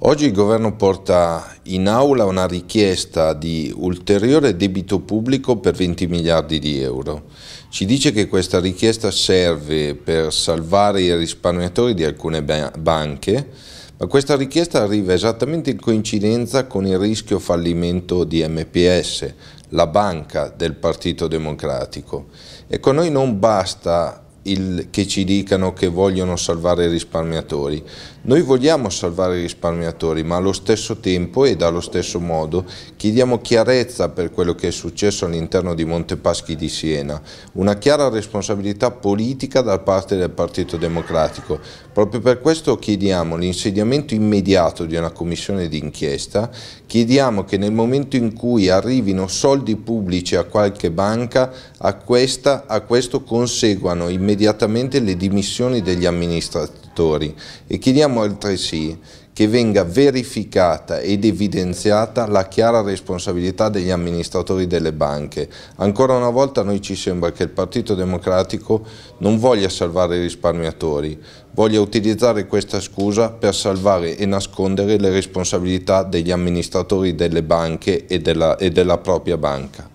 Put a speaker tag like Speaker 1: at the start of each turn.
Speaker 1: Oggi il governo porta in aula una richiesta di ulteriore debito pubblico per 20 miliardi di euro. Ci dice che questa richiesta serve per salvare i risparmiatori di alcune banche, ma questa richiesta arriva esattamente in coincidenza con il rischio fallimento di MPS, la banca del Partito Democratico. Ecco, a noi non basta il, che ci dicano che vogliono salvare i risparmiatori. Noi vogliamo salvare i risparmiatori, ma allo stesso tempo e dallo stesso modo chiediamo chiarezza per quello che è successo all'interno di Montepaschi di Siena, una chiara responsabilità politica da parte del Partito Democratico. Proprio per questo chiediamo l'insediamento immediato di una commissione d'inchiesta, chiediamo che nel momento in cui arrivino soldi pubblici a qualche banca, a, questa, a questo conseguano immediatamente immediatamente le dimissioni degli amministratori e chiediamo altresì che venga verificata ed evidenziata la chiara responsabilità degli amministratori delle banche. Ancora una volta a noi ci sembra che il Partito Democratico non voglia salvare i risparmiatori, voglia utilizzare questa scusa per salvare e nascondere le responsabilità degli amministratori delle banche e della, e della propria banca.